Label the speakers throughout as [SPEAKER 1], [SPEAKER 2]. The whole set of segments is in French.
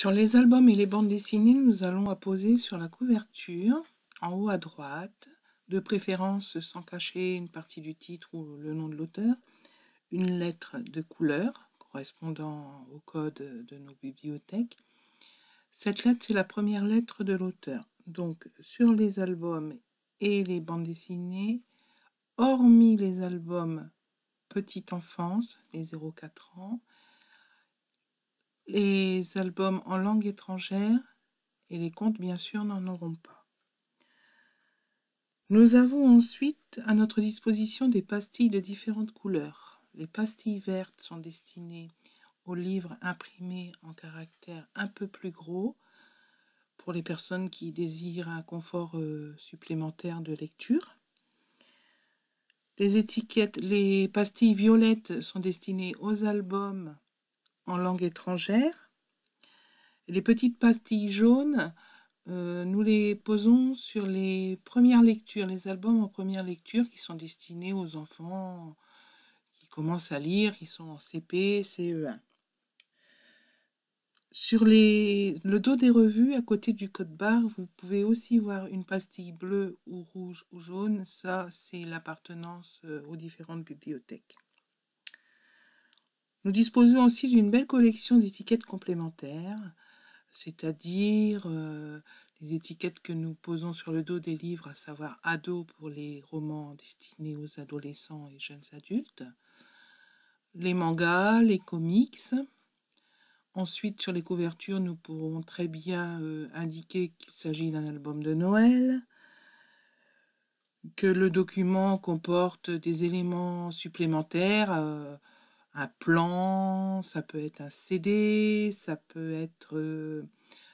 [SPEAKER 1] Sur les albums et les bandes dessinées, nous allons apposer sur la couverture, en haut à droite, de préférence sans cacher une partie du titre ou le nom de l'auteur, une lettre de couleur correspondant au code de nos bibliothèques. Cette lettre, c'est la première lettre de l'auteur. Donc, sur les albums et les bandes dessinées, hormis les albums Petite enfance, les 0-4 ans, les albums en langue étrangère et les contes, bien sûr, n'en auront pas. Nous avons ensuite à notre disposition des pastilles de différentes couleurs. Les pastilles vertes sont destinées aux livres imprimés en caractère un peu plus gros pour les personnes qui désirent un confort euh, supplémentaire de lecture. Les étiquettes, les pastilles violettes sont destinées aux albums en langue étrangère. Les petites pastilles jaunes, euh, nous les posons sur les premières lectures, les albums en première lecture qui sont destinés aux enfants qui commencent à lire, qui sont en CP, CE1. Sur les, le dos des revues, à côté du code barre, vous pouvez aussi voir une pastille bleue ou rouge ou jaune. Ça, c'est l'appartenance euh, aux différentes bibliothèques. Nous disposons aussi d'une belle collection d'étiquettes complémentaires, c'est-à-dire euh, les étiquettes que nous posons sur le dos des livres, à savoir Ados » pour les romans destinés aux adolescents et jeunes adultes, les mangas, les comics. Ensuite, sur les couvertures, nous pourrons très bien euh, indiquer qu'il s'agit d'un album de Noël, que le document comporte des éléments supplémentaires. Euh, un plan, ça peut être un CD, ça peut être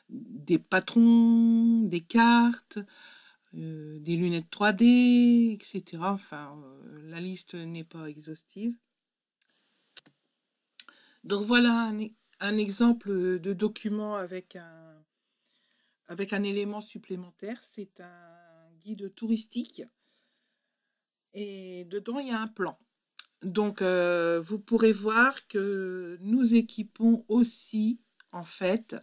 [SPEAKER 1] des patrons, des cartes, des lunettes 3D, etc. Enfin, la liste n'est pas exhaustive. Donc voilà un, e-, un, exemple de document avec un, avec un élément supplémentaire. C'est un guide touristique. Et dedans, il y a un plan. Donc, euh, vous pourrez voir que nous équipons aussi, en fait,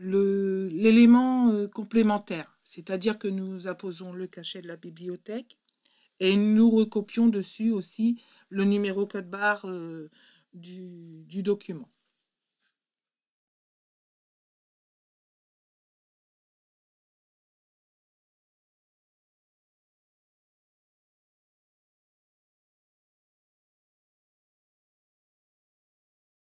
[SPEAKER 1] l'élément euh, complémentaire, c'est-à-dire que nous apposons le cachet de la bibliothèque et nous recopions dessus aussi le numéro code barre euh, du document.